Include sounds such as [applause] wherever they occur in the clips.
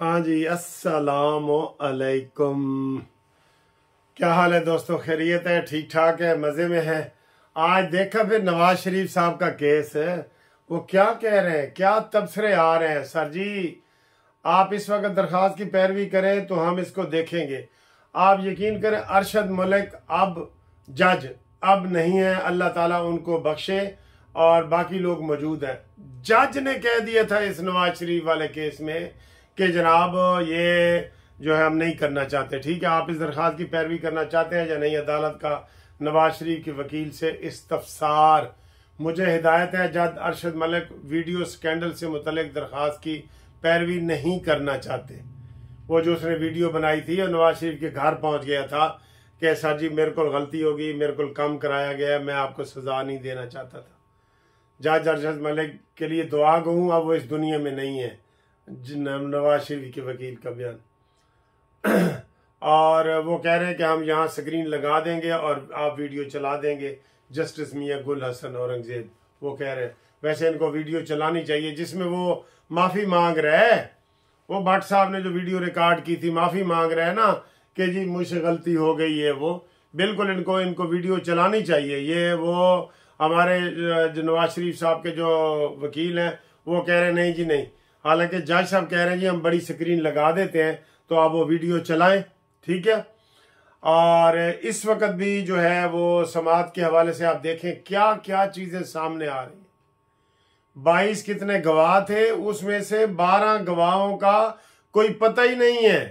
हाँ जी असलकुम क्या हाल है दोस्तों खैरियत है ठीक ठाक है मज़े में है आज देखा फिर नवाज शरीफ साहब का केस है वो क्या कह रहे हैं क्या तबसरे आ रहे हैं सर जी आप इस वक्त दरख्वास्त की पैरवी करें तो हम इसको देखेंगे आप यकीन करें अरशद मलिक अब जज अब नहीं है अल्लाह ताला उनको बख्शे और बाकी लोग मौजूद हैं जज ने कह दिया था इस नवाज शरीफ वाले केस में कि जनाब ये जो है हम नहीं करना चाहते ठीक है आप इस दरख्वास्त की पैरवी करना चाहते हैं या नहीं अदालत का नवाज शरीफ के वकील से इस्तफसार मुझे हिदायत है जद अरशद मलिक वीडियो स्कैंडल से मुतलिक दरख्वास्त की पैरवी नहीं करना चाहते वो जो उसने वीडियो बनाई थी और नवाज शरीफ के घर पहुंच गया था कि सर जी मेरे को गलती होगी मेरे को कम कराया गया मैं आपको सजा नहीं देना चाहता था जज अरशद मलिक के लिए दुआ गूँ अब वो इस दुनिया में नहीं है नवाज शरीफ के वकील का बयान और वो कह रहे हैं कि हम यहाँ स्क्रीन लगा देंगे और आप वीडियो चला देंगे जस्टिस मियाँ गुल हसन औरंगजेब वो कह रहे हैं वैसे इनको वीडियो चलानी चाहिए जिसमें वो माफ़ी मांग रहे है वो भट्ट साहब ने जो वीडियो रिकॉर्ड की थी माफ़ी मांग रहे है ना कि जी मुझसे गलती हो गई है वो बिल्कुल इनको इनको वीडियो चलानी चाहिए ये वो हमारे जो नवाज शरीफ साहब के जो वकील हैं वो कह रहे नहीं जी नहीं हालांकि जज साहब कह रहे हैं जी हम बड़ी स्क्रीन लगा देते हैं तो आप वो वीडियो चलाएं ठीक है और इस वक्त भी जो है वो समाज के हवाले से आप देखें क्या क्या चीज़ें सामने आ रही बाईस कितने गवाह थे उसमें से बारह गवाहों का कोई पता ही नहीं है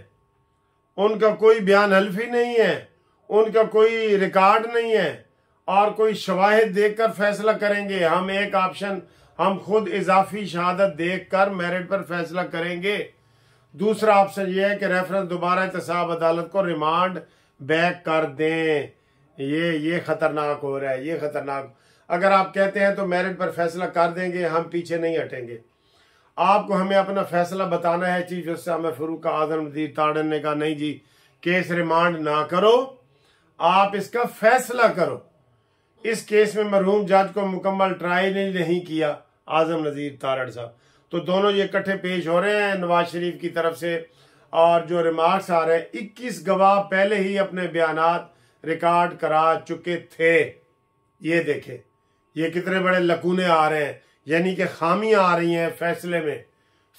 उनका कोई बयान हल्फी नहीं है उनका कोई रिकॉर्ड नहीं है और कोई शवाहिद देखकर फैसला करेंगे हम एक ऑप्शन हम खुद इजाफी शहादत देख कर मेरिट पर फैसला करेंगे दूसरा ऑप्शन यह है कि रेफरेंस दोबारा एहतसाब अदालत को रिमांड बैक कर दें ये ये खतरनाक हो रहा है ये खतरनाक अगर आप कहते हैं तो मेरिट पर फैसला कर देंगे हम पीछे नहीं हटेंगे आपको हमें अपना फैसला बताना है चीफ जस्टिस हमें फरूक आजम नदीर ताड़न ने कहा नहीं जी केस रिमांड ना करो आप इसका फैसला करो इस केस में मरहूम जज को मुकम्मल ट्रायल नहीं किया आजम नज़ीर तारड़ साहब तो दोनों ये इकट्ठे पेश हो रहे हैं नवाज शरीफ की तरफ से और जो रिमार्क्स आ रहे हैं इक्कीस गवाह पहले ही अपने बयान रिकॉर्ड करा चुके थे ये देखे ये कितने बड़े लकूने आ रहे हैं यानी कि खामियां आ रही हैं फैसले में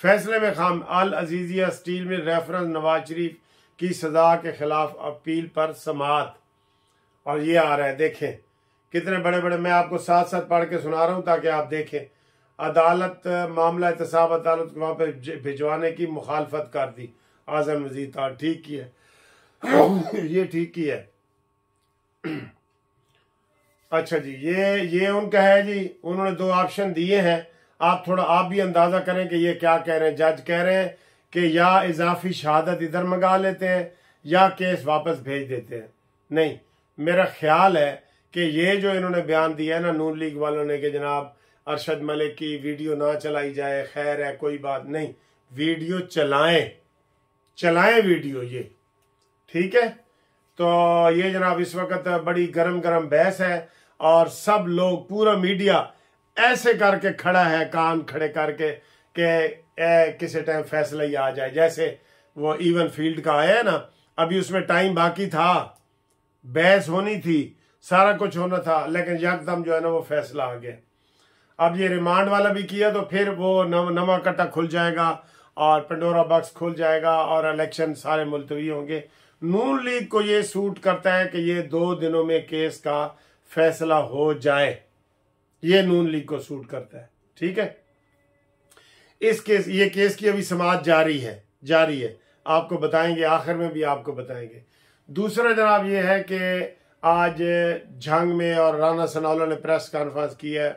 फैसले में खाम अल अजीजिया स्टील में रेफरेंस नवाज शरीफ की सजा के खिलाफ अपील पर समात और ये आ रहा है देखें कितने बड़े बड़े मैं आपको साथ साथ पढ़ के सुना रहा हूं ताकि आप देखें अदालत मामला एहतसाब अदालत को वहाँ पर भिजवाने की मुखालफत कर दी आजम मजीद तार ठीक ही है [coughs] ये ठीक ही है [coughs] अच्छा जी ये ये उनका है जी उन्होंने दो ऑप्शन दिए हैं आप थोड़ा आप भी अंदाजा करें कि ये क्या कह रहे हैं जज कह रहे हैं कि या इजाफी शहादत इधर मंगा लेते हैं या केस वापस भेज देते हैं नहीं मेरा ख्याल है कि ये जो इन्होंने बयान दिया है ना नून लीग वालों ने कि जनाब अरशद मलिक की वीडियो ना चलाई जाए खैर है कोई बात नहीं वीडियो चलाएं चलाएं वीडियो ये ठीक है तो ये जनाब इस वक्त बड़ी गरम गरम बहस है और सब लोग पूरा मीडिया ऐसे करके खड़ा है कान खड़े करके कि किसी टाइम फैसला ही आ जाए जैसे वो इवन फील्ड का आया है ना अभी उसमें टाइम बाकी था बहस होनी थी सारा कुछ होना था लेकिन यकदम जो है ना वो फैसला आ गया अब ये रिमांड वाला भी किया तो फिर वो नवा कट्टा खुल जाएगा और पंडोरा बॉक्स खुल जाएगा और इलेक्शन सारे मुलतवी होंगे नून लीग को ये सूट करता है कि ये दो दिनों में केस का फैसला हो जाए ये नून लीग को सूट करता है ठीक है इस केस ये केस की अभी समाज जारी है जारी है आपको बताएंगे आखिर में भी आपको बताएंगे दूसरा जनाब ये है कि आज झंग में और राना सनावला ने प्रेस कॉन्फ्रेंस की है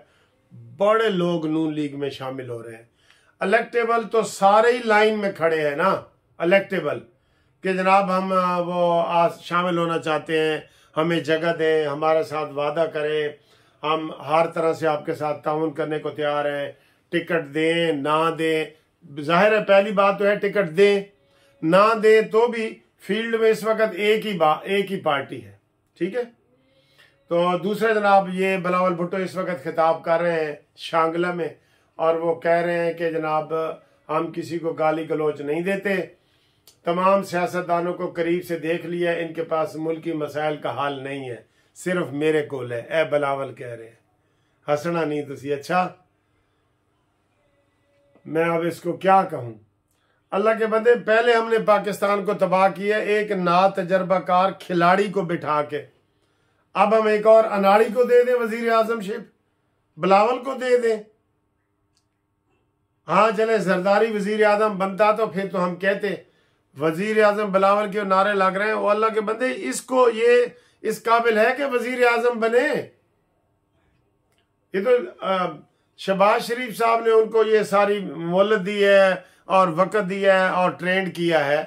बड़े लोग नून लीग में शामिल हो रहे हैं इलेक्टेबल तो सारे ही लाइन में खड़े हैं ना इलेक्टेबल कि जनाब हम वो आज शामिल होना चाहते हैं हमें जगह दें हमारे साथ वादा करें हम हर तरह से आपके साथ ताउन करने को तैयार हैं टिकट दें ना दें जाहिर है पहली बात तो है टिकट दें ना दें तो भी फील्ड में इस वक्त एक ही बा एक ही पार्टी है ठीक है तो दूसरा जनाब ये बलावल भुट्टो इस वक्त खिताब कर रहे हैं शांगला में और वो कह रहे हैं कि जनाब हम किसी को गाली गलोच नहीं देते तमाम सियासतदानों को करीब से देख लिया इनके पास मुल्की मसाइल का हाल नहीं है सिर्फ मेरे को है ए बलावल कह रहे हैं हंसना नहीं तो अच्छा मैं अब इसको क्या कहूं अल्लाह के बंदे पहले हमने पाकिस्तान को तबाह किया एक ना तजर्बाकार खिलाड़ी को बिठा के अब हम एक और अनाड़ी को दे दें वजीर आजम शेख बिलावल को दे दें हाँ चले जरदारी वजीर आजम बनता तो फिर तो हम कहते वजीर आजम बिलावल के नारे लग रहे हैं वो अल्लाह के बंदे इसको ये इस काबिल है कि वजीर आजम बने ये तो शबाज शरीफ साहब ने उनको ये सारी मोहलत दी है और वक़्त दिया है और ट्रेंड किया है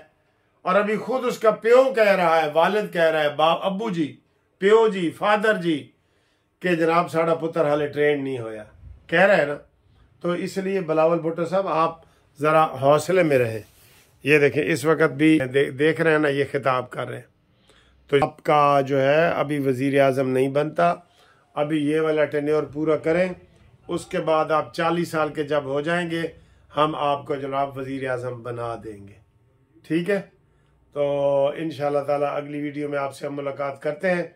और अभी खुद उसका प्यो कह रहा है वालिद कह रहा है बाप अबू जी प्यो जी फादर जी के जनाब साढ़ा पुत्र हाले ट्रेन नहीं होया कह रहे हैं ना तो इसलिए बलावल भुट्टो साहब आप ज़रा हौसले में रहें ये देखें इस वक्त भी दे, देख रहे हैं ना ये खिताब कर रहे हैं तो आपका जो है अभी वज़ी अजम नहीं बनता अभी ये वाला टेन्योर पूरा करें उसके बाद आप चालीस साल के जब हो जाएंगे हम आपको जनाब वज़ी अजम बना देंगे ठीक है तो इन ताला अगली वीडियो में आपसे हम मुलाकात करते हैं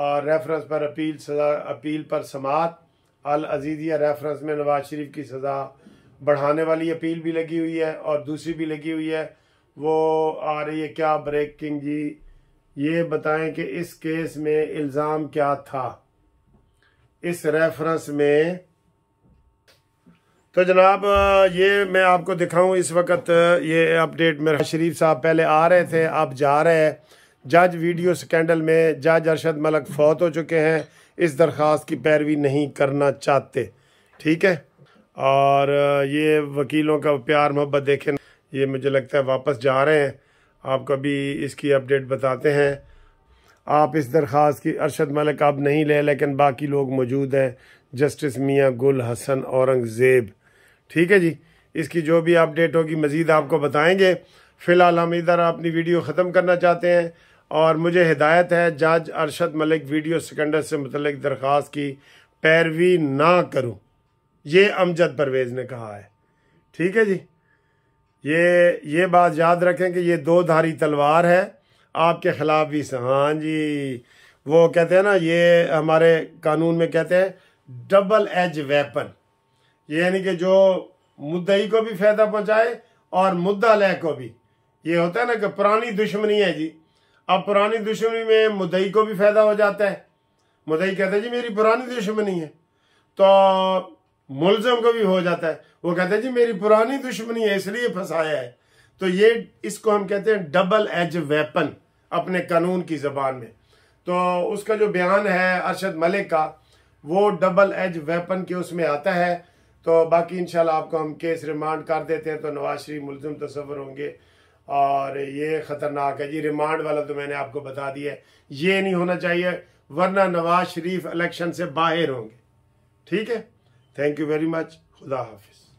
और रेफरेंस पर अपील सजा अपील पर समात अल अजीज़िया रेफरेंस में नवाज शरीफ की सज़ा बढ़ाने वाली अपील भी लगी हुई है और दूसरी भी लगी हुई है वो आ रही है क्या ब्रेकिंग जी ये बताएं कि इस केस में इल्ज़ाम क्या था इस रेफरेंस में तो जनाब ये मैं आपको दिखाऊं इस वक्त ये अपडेट मेरा शरीफ साहब पहले आ रहे थे अब जा रहे हैं जज वीडियो स्कैंडल में जज अरशद मलक फौत हो चुके हैं इस दरख्वास्त की पैरवी नहीं करना चाहते ठीक है और ये वकीलों का प्यार मोहब्बत देखें ये मुझे लगता है वापस जा रहे हैं आपको भी इसकी अपडेट बताते हैं आप इस दरख्वास्त की अरशद मलिक आप नहीं ले लेकिन बाकी लोग मौजूद हैं जस्टिस मियाँ गुल हसन औरंगज़ेब ठीक है जी इसकी जो भी अपडेट होगी मज़ीद आपको बताएंगे फ़िलहाल हम इधर अपनी वीडियो ख़त्म करना चाहते हैं और मुझे हिदायत है जज अरशद मलिक वीडियो सिकंडर से मतलब दरख्वास्त की पैरवी ना करूं ये अमजद परवेज़ ने कहा है ठीक है जी ये ये बात याद रखें कि ये दो धारी तलवार है आपके ख़िलाफ़ भी हाँ जी वो कहते हैं ना ये हमारे कानून में कहते हैं डबल एज वेपन यानी कि जो मुद्दई को भी फ़ायदा पहुंचाए और मुद्दा लय को भी ये होता है ना कि पुरानी दुश्मनी है जी अब पुरानी दुश्मनी में मुदई को भी फायदा हो जाता है मुदई कहता है जी मेरी पुरानी दुश्मनी है तो मुलजम को भी हो जाता है वो कहता है जी मेरी पुरानी दुश्मनी है इसलिए फंसाया है तो ये इसको हम कहते हैं डबल एज वेपन अपने कानून की जबान में तो उसका जो बयान है अरशद मलिक का वो डबल एज वेपन के उसमें आता है तो बाकी इंशाल्लाह आपको हम केस रिमांड कर देते हैं तो नवाज शरीफ मुलजम तस्वर तो होंगे और ये ख़तरनाक है जी रिमांड वाला तो मैंने आपको बता दिया है ये नहीं होना चाहिए वरना नवाज शरीफ इलेक्शन से बाहर होंगे ठीक है थैंक यू वेरी मच खुदा हाफिज़